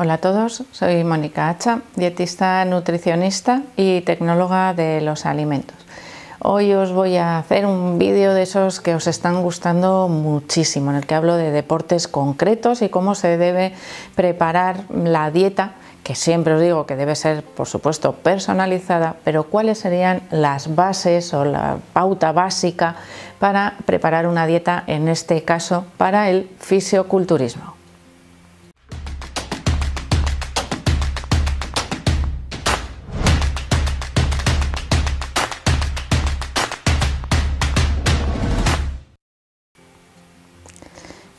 Hola a todos, soy Mónica Hacha, dietista, nutricionista y tecnóloga de los alimentos. Hoy os voy a hacer un vídeo de esos que os están gustando muchísimo, en el que hablo de deportes concretos y cómo se debe preparar la dieta, que siempre os digo que debe ser, por supuesto, personalizada, pero cuáles serían las bases o la pauta básica para preparar una dieta, en este caso, para el fisioculturismo.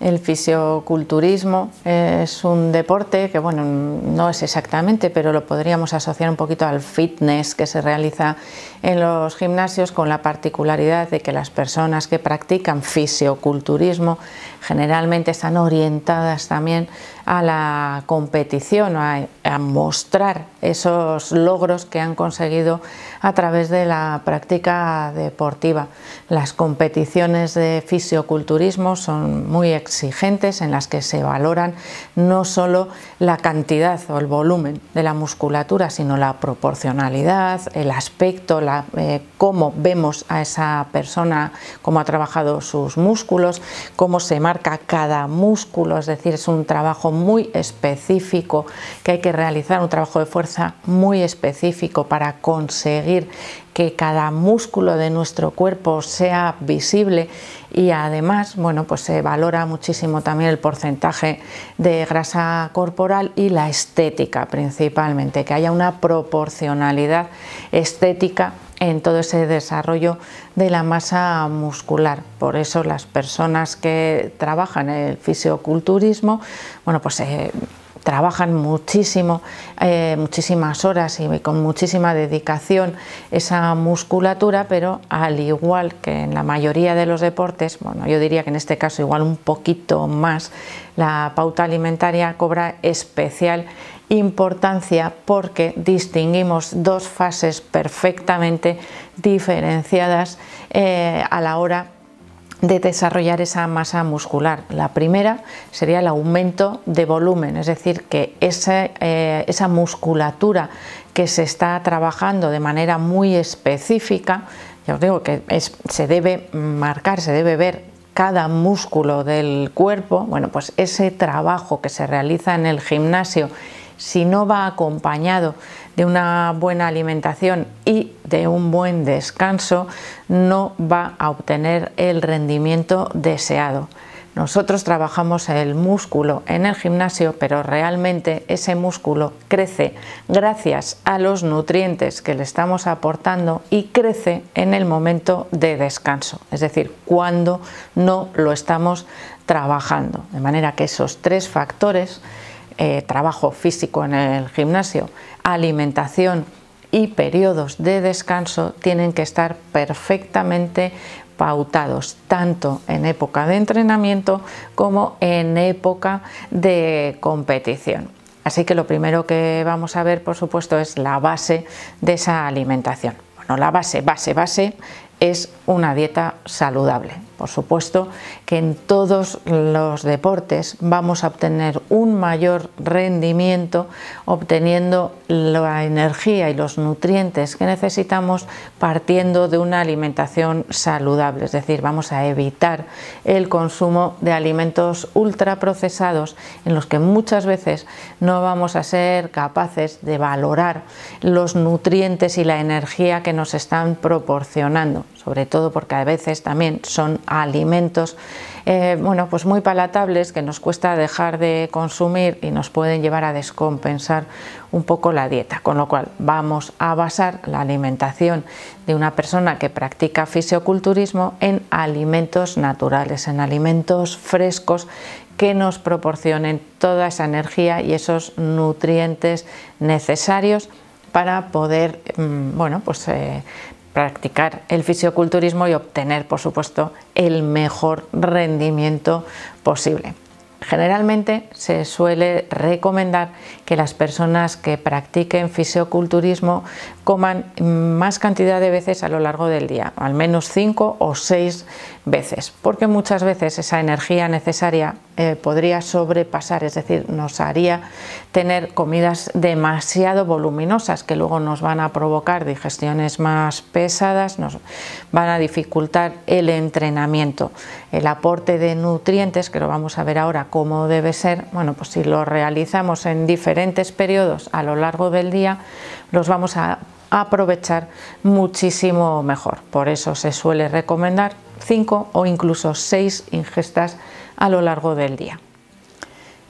El fisioculturismo es un deporte que, bueno, no es exactamente, pero lo podríamos asociar un poquito al fitness que se realiza en los gimnasios con la particularidad de que las personas que practican fisioculturismo generalmente están orientadas también a la competición, a, mostrar esos logros que han conseguido a través de la práctica deportiva. Las competiciones de fisioculturismo son muy exigentes en las que se valoran no solo la cantidad o el volumen de la musculatura, sino la proporcionalidad, el aspecto, eh, cómo vemos a esa persona, cómo ha trabajado sus músculos, cómo se marca cada músculo, es decir, es un trabajo muy específico, que hay que realizar un trabajo de fuerza muy específico para conseguir que cada músculo de nuestro cuerpo sea visible y además, bueno, pues se valora muchísimo también el porcentaje de grasa corporal y la estética principalmente, que haya una proporcionalidad estética en todo ese desarrollo de la masa muscular. Por eso las personas que trabajan en el fisioculturismo, bueno, pues eh, trabajan muchísimo, eh, muchísimas horas y con muchísima dedicación esa musculatura, pero al igual que en la mayoría de los deportes, bueno, yo diría que en este caso igual un poquito más, la pauta alimentaria cobra especial importancia porque distinguimos dos fases perfectamente diferenciadas eh, a la hora de desarrollar esa masa muscular. La primera sería el aumento de volumen, es decir, que esa, eh, esa musculatura que se está trabajando de manera muy específica, yo os digo que se debe marcar, se debe ver cada músculo del cuerpo, bueno, pues ese trabajo que se realiza en el gimnasio si no va acompañado de una buena alimentación y de un buen descanso, no va a obtener el rendimiento deseado. Nosotros trabajamos el músculo en el gimnasio, pero realmente ese músculo crece gracias a los nutrientes que le estamos aportando y crece en el momento de descanso, es decir, cuando no lo estamos trabajando. De manera que esos tres factores eh, trabajo físico en el gimnasio, alimentación y periodos de descanso tienen que estar perfectamente pautados tanto en época de entrenamiento como en época de competición. Así que lo primero que vamos a ver, por supuesto, es la base de esa alimentación. Bueno, la base, base, base es una dieta saludable, por supuesto que en todos los deportes vamos a obtener un mayor rendimiento obteniendo la energía y los nutrientes que necesitamos partiendo de una alimentación saludable, es decir, vamos a evitar el consumo de alimentos ultraprocesados en los que muchas veces no vamos a ser capaces de valorar los nutrientes y la energía que nos están proporcionando, sobre todo porque a veces también son alimentos, eh, bueno, pues muy palatables que nos cuesta dejar de consumir y nos pueden llevar a descompensar un poco la dieta, con lo cual vamos a basar la alimentación de una persona que practica fisioculturismo en alimentos naturales, en alimentos frescos que nos proporcionen toda esa energía y esos nutrientes necesarios para poder mm, bueno, pues, eh, practicar el fisioculturismo y obtener, por supuesto, el mejor rendimiento posible. Generalmente se suele recomendar que las personas que practiquen fisioculturismo coman más cantidad de veces a lo largo del día, al menos cinco o seis veces, porque muchas veces esa energía necesaria eh, podría sobrepasar, es decir, nos haría tener comidas demasiado voluminosas que luego nos van a provocar digestiones más pesadas, nos van a dificultar el entrenamiento el aporte de nutrientes, que lo vamos a ver ahora cómo debe ser, bueno, pues si lo realizamos en diferentes periodos a lo largo del día, los vamos a aprovechar muchísimo mejor. Por eso se suele recomendar 5 o incluso 6 ingestas a lo largo del día.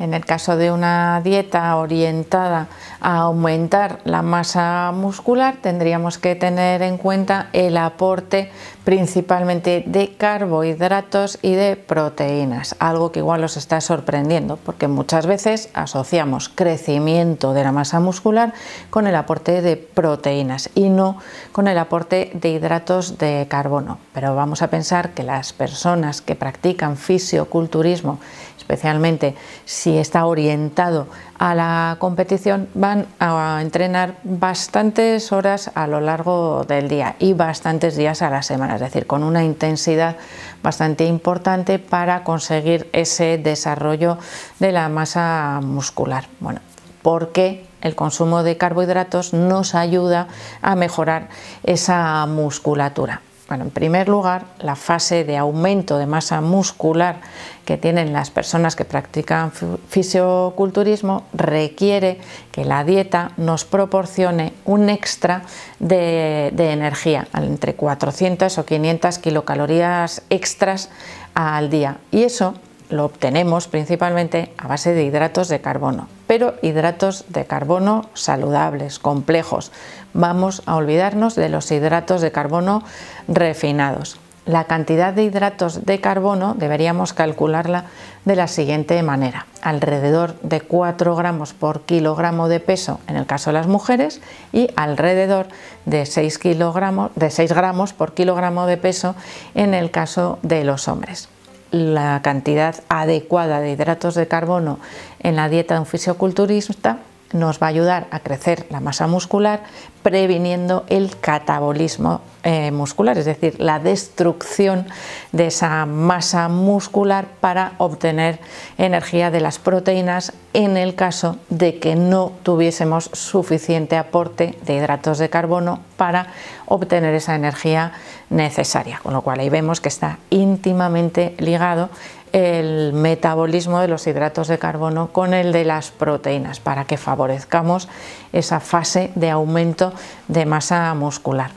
En el caso de una dieta orientada a aumentar la masa muscular, tendríamos que tener en cuenta el aporte principalmente de carbohidratos y de proteínas, algo que igual os está sorprendiendo, porque muchas veces asociamos crecimiento de la masa muscular con el aporte de proteínas y no con el aporte de hidratos de carbono. Pero vamos a pensar que las personas que practican fisioculturismo especialmente si está orientado a la competición, van a entrenar bastantes horas a lo largo del día y bastantes días a la semana, es decir, con una intensidad bastante importante para conseguir ese desarrollo de la masa muscular. Bueno, ¿por el consumo de carbohidratos nos ayuda a mejorar esa musculatura? Bueno, en primer lugar, la fase de aumento de masa muscular que tienen las personas que practican fisioculturismo requiere que la dieta nos proporcione un extra de, de energía, entre 400 o 500 kilocalorías extras al día. Y eso lo obtenemos principalmente a base de hidratos de carbono pero hidratos de carbono saludables, complejos. Vamos a olvidarnos de los hidratos de carbono refinados. La cantidad de hidratos de carbono deberíamos calcularla de la siguiente manera. Alrededor de 4 gramos por kilogramo de peso en el caso de las mujeres y alrededor de 6, de gramos por kilogramo de peso en el caso de los hombres la cantidad adecuada de hidratos de carbono en la dieta de un fisioculturista nos va a ayudar a crecer la masa muscular previniendo el catabolismo eh, muscular, es decir, la destrucción de esa masa muscular para obtener energía de las proteínas en el caso de que no tuviésemos suficiente aporte de hidratos de carbono para obtener esa energía necesaria, con lo cual ahí vemos que está íntimamente ligado el metabolismo de los hidratos de carbono con el de las proteínas para que favorezcamos esa fase de aumento de masa muscular.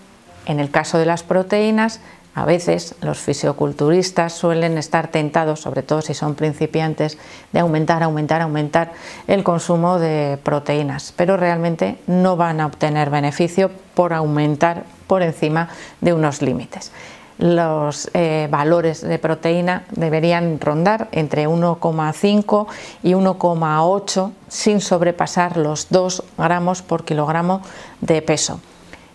En el caso de las proteínas, a veces los fisioculturistas suelen estar tentados, sobre todo si son principiantes, de aumentar, aumentar, aumentar el consumo de proteínas, pero realmente no van a obtener beneficio por aumentar por encima de unos límites los eh, valores de proteína deberían rondar entre 1,5 y 1,8 sin sobrepasar los 2 gramos por kilogramo de peso.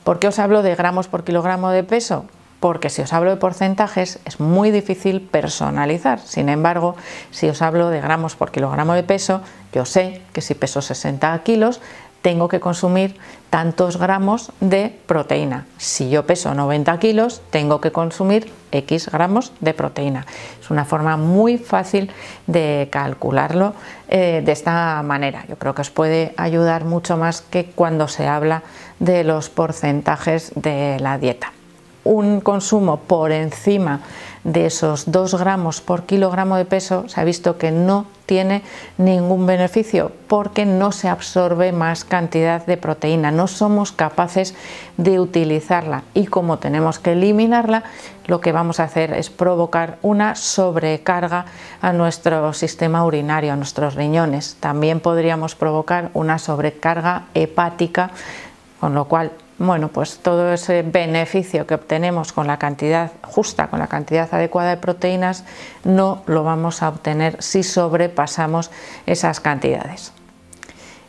¿Por qué os hablo de gramos por kilogramo de peso? Porque si os hablo de porcentajes es muy difícil personalizar. Sin embargo, si os hablo de gramos por kilogramo de peso, yo sé que si peso 60 kilos, tengo que consumir tantos gramos de proteína. Si yo peso 90 kilos, tengo que consumir X gramos de proteína. Es una forma muy fácil de calcularlo eh, de esta manera. Yo creo que os puede ayudar mucho más que cuando se habla de los porcentajes de la dieta. Un consumo por encima de esos 2 gramos por kilogramo de peso se ha visto que no tiene ningún beneficio porque no se absorbe más cantidad de proteína, no somos capaces de utilizarla y como tenemos que eliminarla, lo que vamos a hacer es provocar una sobrecarga a nuestro sistema urinario, a nuestros riñones. También podríamos provocar una sobrecarga hepática con lo cual bueno, pues todo ese beneficio que obtenemos con la cantidad justa, con la cantidad adecuada de proteínas, no lo vamos a obtener si sobrepasamos esas cantidades.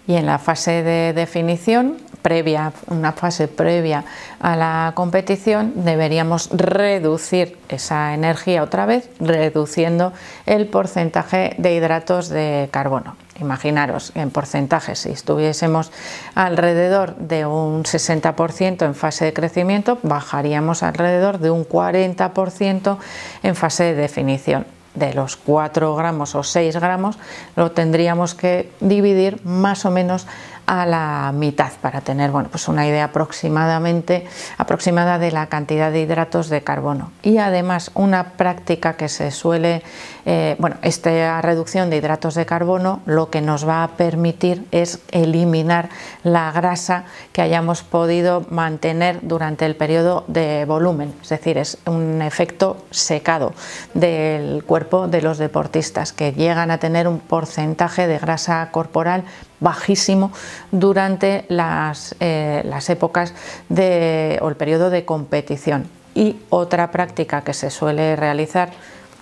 Y en la fase de definición, previa, una fase previa a la competición, deberíamos reducir esa energía otra vez, reduciendo el porcentaje de hidratos de carbono imaginaros, en porcentajes, si estuviésemos alrededor de un 60% en fase de crecimiento, bajaríamos alrededor de un 40% en fase de definición de los 4 gramos o 6 gramos, lo tendríamos que dividir más o menos a la mitad para tener bueno, pues una idea aproximadamente, aproximada de la cantidad de hidratos de carbono. Y además una práctica que se suele, eh, bueno, esta reducción de hidratos de carbono lo que nos va a permitir es eliminar la grasa que hayamos podido mantener durante el periodo de volumen, es decir, es un efecto secado del cuerpo de los deportistas que llegan a tener un porcentaje de grasa corporal bajísimo durante las, eh, las épocas de, o el periodo de competición. Y otra práctica que se suele realizar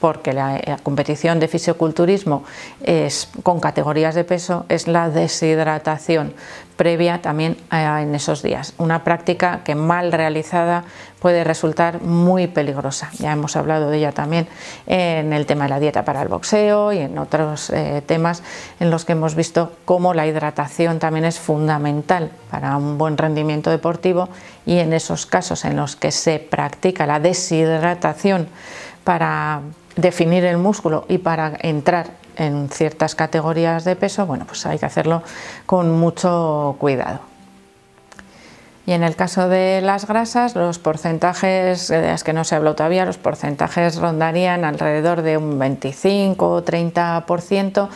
porque la, competición de fisioculturismo es, con categorías de peso es la deshidratación previa también eh, en esos días. Una práctica que mal realizada puede resultar muy peligrosa. Ya hemos hablado de ella también en el tema de la dieta para el boxeo y en otros eh, temas en los que hemos visto cómo la hidratación también es fundamental para un buen rendimiento deportivo y en esos casos en los que se practica la deshidratación para definir el músculo y para entrar en ciertas categorías de peso, bueno, pues hay que hacerlo con mucho cuidado. Y en el caso de las grasas, los porcentajes de eh, las que no se habló todavía, los porcentajes rondarían alrededor de un 25 o 30%,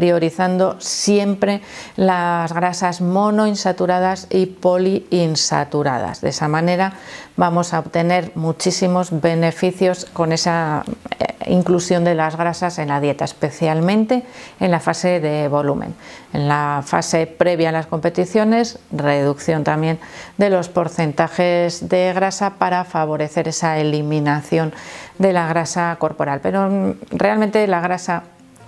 priorizando siempre las grasas monoinsaturadas y poliinsaturadas. De esa manera vamos a obtener muchísimos beneficios con esa eh, inclusión de las grasas en la dieta, especialmente en la fase de volumen. En la fase previa a las competiciones, reducción también de los porcentajes de grasa para favorecer esa eliminación de la grasa corporal. Pero mm, realmente la grasa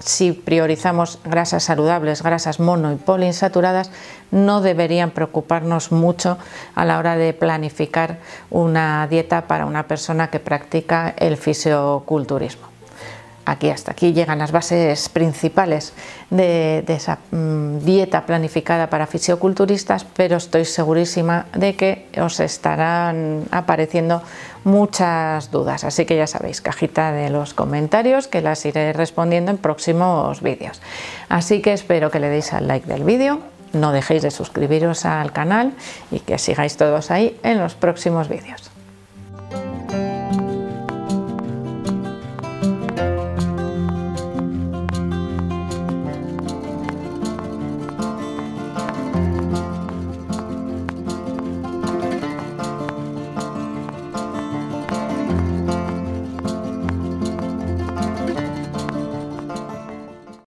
si priorizamos grasas saludables, grasas mono y poliinsaturadas, no deberían preocuparnos mucho a la hora de planificar una dieta para una persona que practica el fisioculturismo aquí hasta aquí llegan las bases principales de, esa mm, dieta planificada para fisioculturistas, pero estoy segurísima de que os estarán apareciendo muchas dudas. Así que ya sabéis, cajita de los comentarios que las iré respondiendo en próximos vídeos. Así que espero que le deis al like del vídeo, no dejéis de suscribiros al canal y que sigáis todos ahí en los próximos vídeos.